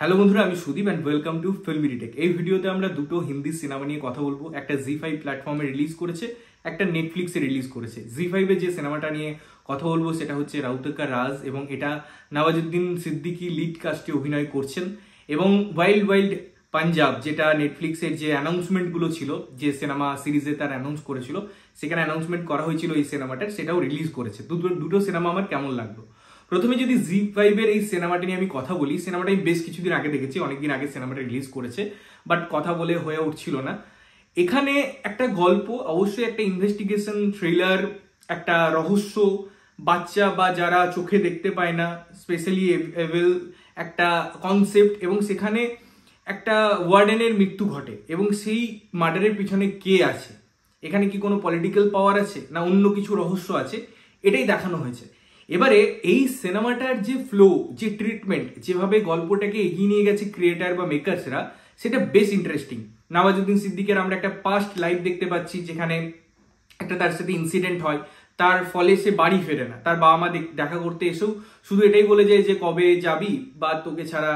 hello বন্ধুরা আমি Sudip and welcome to film retake এই ভিডিওতে আমরা দুটো হিন্দি সিনেমা নিয়ে কথা বলবো একটা জি ফাইভ প্ল্যাটফর্মে রিলিজ করেছে একটা নেটফ্লিক্সে রিলিজ করেছে জি ফাইভে যে সিনেমাটা নিয়ে কথা বলবো সেটা হচ্ছে রাউতকা রাজ এবং এটা নওয়াজুদ্দিন সিদ্দিকি লিড কাস্টে অভিনয় করছেন এবং ওয়াইল্ড ওয়াইল্ড পাঞ্জাব যেটা নেটফ্লিক্সের যে অ্যানাউন্সমেন্টগুলো ছিল যে সিনেমা সিরিজে তার অ্যানাউন্স করেছিল সেখানে অ্যানাউন্সমেন্ট করা হয়েছিল এই সিনেমাটার সেটাও রিলিজ করেছে দুটো দুটো সিনেমা আমার কেমন লাগলো প্রথমে যদি জি ফাইভের এই সিনেমাটি নিয়ে আমি কথা বলি সিনেমাটা আমি বেশ কিছুদিন আগে দেখেছি অনেকদিন আগে সিনেমাটা রিলিজ করেছে বাট কথা বলে হয়ে উঠছিল না এখানে একটা গল্প অবশ্যই একটা ইনভেস্টিগেশন থ্রিলার একটা রহস্য বাচ্চা বা যারা চোখে দেখতে পায় না স্পেশালি এভেল একটা কনসেপ্ট এবং সেখানে একটা ওয়ার্ডেনের মৃত্যু ঘটে এবং সেই মার্ডারের পিছনে কে আছে এখানে কি কোনো পলিটিক্যাল পাওয়ার আছে না অন্য কিছু রহস্য আছে এটাই দেখানো হয়েছে এবারে এই সিনেমাটার যে ফ্লো যে ট্রিটমেন্ট যেভাবে গল্পটাকে এগিয়ে নিয়ে গেছে ক্রিয়েটার বা মেকার্সরা সেটা বেশ ইন্টারেস্টিং নওয়াজুদ্দিন সিদ্দিকের আমরা একটা পাস্ট লাইফ দেখতে পাচ্ছি যেখানে একটা তার সাথে ইনসিডেন্ট হয় তার ফলে সে বাড়ি ফেরে না তার বাবা মা দেখা করতে এসেও শুধু এটাই বলে যায় যে কবে যাবি বা তোকে ছাড়া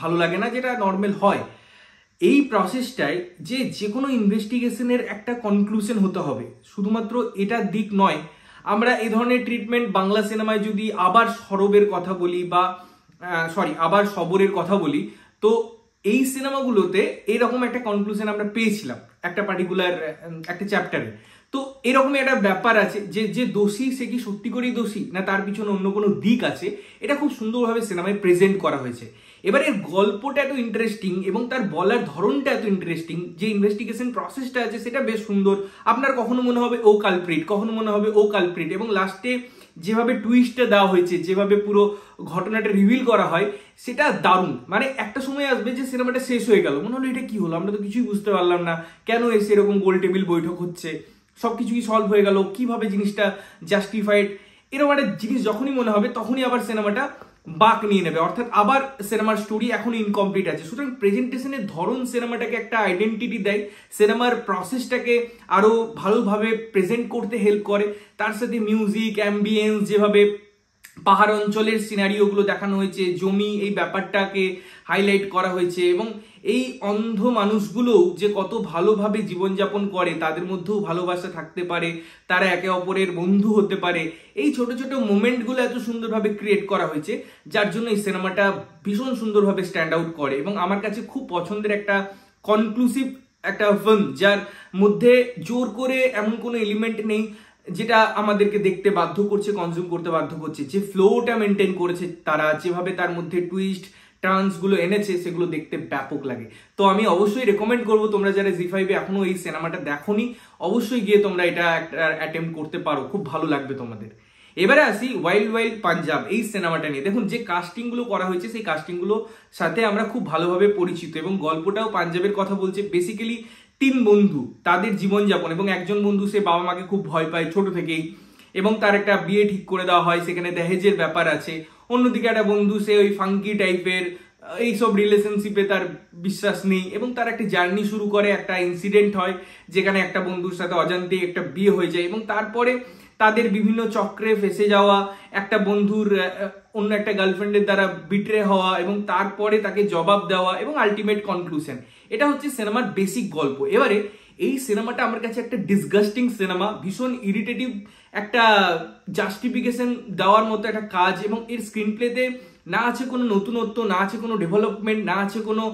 ভালো লাগে না যেটা নর্মাল হয় এই প্রসেসটায় যে যে কোনো ইনভেস্টিগেশনের একটা কনক্লুশন হতে হবে শুধুমাত্র এটা দিক নয় আমরা এই ধরনের ট্রিটমেন্ট বাংলা সিনেমায় যদি আবার সরবের কথা বলি বা সরি আবার সবরের কথা বলি তো এই সিনেমাগুলোতে এরকম একটা কনক্লুশন আমরা পেয়েছিলাম একটা পার্টিকুলার একটা চ্যাপ্টারে তো এরকম একটা ব্যাপার আছে যে যে দোষী সে কি সত্যি করেই দোষী না তার পিছনে অন্য কোনো দিক আছে এটা খুব সুন্দরভাবে সিনেমায় প্রেজেন্ট করা হয়েছে এবার এর গল্পটা এত ইন্টারেস্টিং এবং তার বলার ধরনটা এত ইন্টারেস্টিং যে ইনভেস্টিগেশন প্রসেসটা আছে সেটা বেশ সুন্দর আপনার কখনো মনে হবে ও কালপ্রিট কখনো মনে হবে ও কালপ্রিট এবং লাস্টে যেভাবে টুইস্টে দেওয়া হয়েছে যেভাবে পুরো ঘটনাটা রিভিল করা হয় সেটা দারুণ মানে একটা সময় আসবে যে সিনেমাটা শেষ হয়ে গেল মনে হলো এটা কি হলো আমরা তো কিছুই বুঝতে পারলাম না কেন এসে এরকম গোল টেবিল বৈঠক হচ্ছে সব কিছুই সলভ হয়ে গেল কিভাবে জিনিসটা জাস্টিফাইড এরকম একটা জিনিস যখনই মনে হবে তখনই আবার সিনেমাটা বাক নিয়ে নেবে অর্থাৎ আবার সিনেমার স্টোরি এখন ইনকমপ্লিট আছে সুতরাং প্রেজেন্টেশনের ধরন সিনেমাটাকে একটা আইডেন্টিটি দেয় সিনেমার প্রসেসটাকে আরও ভালোভাবে প্রেজেন্ট করতে হেল্প করে তার সাথে মিউজিক অ্যাম্বিয়েন্স যেভাবে পাহাড় অঞ্চলের সিনারিওগুলো দেখানো হয়েছে জমি এই ব্যাপারটাকে হাইলাইট করা হয়েছে এবং এই অন্ধ মানুষগুলোও যে কত ভালোভাবে জীবনযাপন করে তাদের মধ্যেও ভালোবাসা থাকতে পারে তারা একে অপরের বন্ধু হতে পারে এই ছোট ছোট মোমেন্টগুলো এত সুন্দরভাবে ক্রিয়েট করা হয়েছে যার জন্য এই সিনেমাটা ভীষণ সুন্দরভাবে স্ট্যান্ড আউট করে এবং আমার কাছে খুব পছন্দের একটা কনক্লুসিভ একটা ফিল্ম যার মধ্যে জোর করে এমন কোনো এলিমেন্ট নেই যেটা আমাদেরকে দেখতে বাধ্য করছে কনজিউম করতে বাধ্য করছে যে ফ্লোটা মেনটেন করেছে তারা যেভাবে তার মধ্যে টুইস্ট টার্নসগুলো এনেছে সেগুলো দেখতে ব্যাপক লাগে তো আমি অবশ্যই রেকমেন্ড করব তোমরা যারা জি ফাইভে এখনো এই সিনেমাটা দেখোনি অবশ্যই গিয়ে তোমরা এটা একটা অ্যাটেম্প করতে পারো খুব ভালো লাগবে তোমাদের এবারে আসি ওয়াইল্ড ওয়াইল্ড পাঞ্জাব এই সিনেমাটা নিয়ে দেখুন যে কাস্টিংগুলো করা হয়েছে সেই কাস্টিংগুলোর সাথে আমরা খুব ভালোভাবে পরিচিত এবং গল্পটাও পাঞ্জাবের কথা বলছে বেসিক্যালি তিন বন্ধু তাদের জীবনযাপন এবং একজন বন্ধু সে বাবা মাকে খুব ভয় পায় ছোট থেকেই এবং তার একটা বিয়ে ঠিক করে দেওয়া হয় সেখানে দেহেজের ব্যাপার আছে অন্যদিকে একটা বন্ধু সে ওই ফাঙ্কি টাইপের এইসব রিলেশনশিপে তার বিশ্বাস নেই এবং তার একটা জার্নি শুরু করে একটা ইনসিডেন্ট হয় যেখানে একটা বন্ধুর সাথে অজান্তে একটা বিয়ে হয়ে যায় এবং তারপরে তাদের বিভিন্ন চক্রে ফেসে যাওয়া একটা বন্ধুর অন্য একটা গার্লফ্রেন্ডের দ্বারা বিট্রে হওয়া এবং তারপরে তাকে জবাব দেওয়া এবং আলটিমেট কনক্লুশন এটা হচ্ছে সিনেমার বেসিক গল্প এবারে এই সিনেমাটা আমার কাছে একটা ডিসগাস্টিং সিনেমা ভীষণ ইরিটেটিভ একটা জাস্টিফিকেশন দেওয়ার মতো একটা কাজ এবং এর স্ক্রিন প্লেতে না আছে কোনো নতুনত্ব না আছে কোনো ডেভেলপমেন্ট না আছে কোনো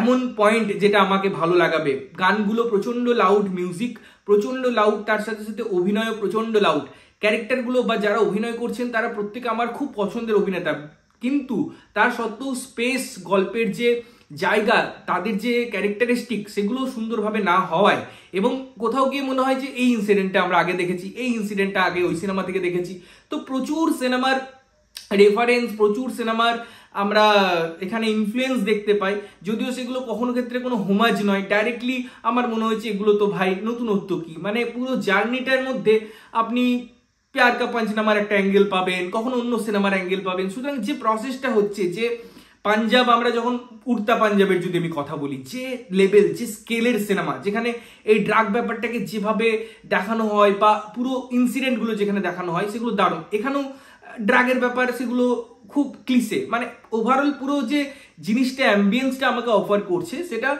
এমন পয়েন্ট যেটা আমাকে ভালো লাগাবে গানগুলো প্রচণ্ড লাউড মিউজিক প্রচণ্ড লাউড তার সাথে সাথে অভিনয়ও প্রচণ্ড লাউড ক্যারেক্টারগুলো বা যারা অভিনয় করছেন তারা প্রত্যেকে আমার খুব পছন্দের অভিনেতা কিন্তু তার সত্ত্বেও স্পেস গল্পের যে জায়গা তাদের যে ক্যারেক্টারিস্টিক সেগুলো সুন্দরভাবে না হওয়ায় এবং কোথাও গিয়ে মনে হয় যে এই ইনসিডেন্টটা আমরা আগে দেখেছি এই ইনসিডেন্টটা আগে ওই সিনেমা থেকে দেখেছি তো প্রচুর সিনেমার রেফারেন্স প্রচুর সিনেমার আমরা এখানে ইনফ্লুয়েন্স দেখতে পাই যদিও সেগুলো কখনো ক্ষেত্রে কোনো হোমাজ নয় ডাইরেক্টলি আমার মনে হয়েছে এগুলো তো ভাই নতুনত্ব কি মানে পুরো জার্নিটার মধ্যে আপনি প্যার কা নামার একটা অ্যাঙ্গেল পাবেন কখনো অন্য সিনেমার অ্যাঙ্গেল পাবেন সুতরাং যে প্রসেসটা হচ্ছে যে পাঞ্জাব আমরা যখন উড়তা পাঞ্জাবের যদি আমি কথা বলি যে লেভেল যে স্কেলের সিনেমা যেখানে এই ড্রাগ ব্যাপারটাকে যেভাবে দেখানো হয় বা পুরো ইনসিডেন্টগুলো যেখানে দেখানো হয় সেগুলো দারুণ এখানেও ড্রাগের ব্যাপার সেগুলো খুব ক্লিসে মানে ওভারঅল পুরো যে জিনিসটা অ্যাম্বিয়েন্সটা আমাকে অফার করছে সেটা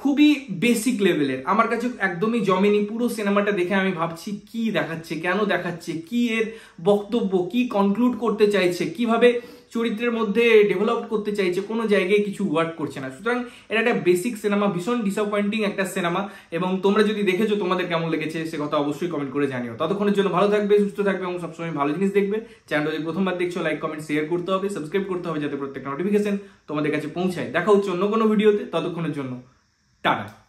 খুবই বেসিক লেভেলের আমার কাছে একদমই জমেনি পুরো সিনেমাটা দেখে আমি ভাবছি কি দেখাচ্ছে কেন দেখাচ্ছে কি এর বক্তব্য কি কনক্লুড করতে চাইছে কিভাবে চরিত্রের মধ্যে ডেভেলপ করতে চাইছে কোনো জায়গায় কিছু ওয়ার্ক করছে না সুতরাং এটা একটা বেসিক সিনেমা ভীষণ ডিসঅ্যাপয়েন্টিং একটা সিনেমা এবং তোমরা যদি দেখেছো তোমাদের কেমন লেগেছে সে কথা অবশ্যই কমেন্ট করে জানিও ততক্ষণের জন্য ভালো থাকবে সুস্থ থাকবে এবং সবসময় ভালো জিনিস দেখবে চ্যানেল যদি প্রথমবার দেখছো লাইক কমেন্ট শেয়ার করতে হবে সাবস্ক্রাইব করতে হবে যাতে প্রত্যেকটা নোটিফিকেশন তোমাদের কাছে পৌঁছায় দেখা হচ্ছে অন্য কোনো ভিডিওতে ততক্ষণের জন্য টাটা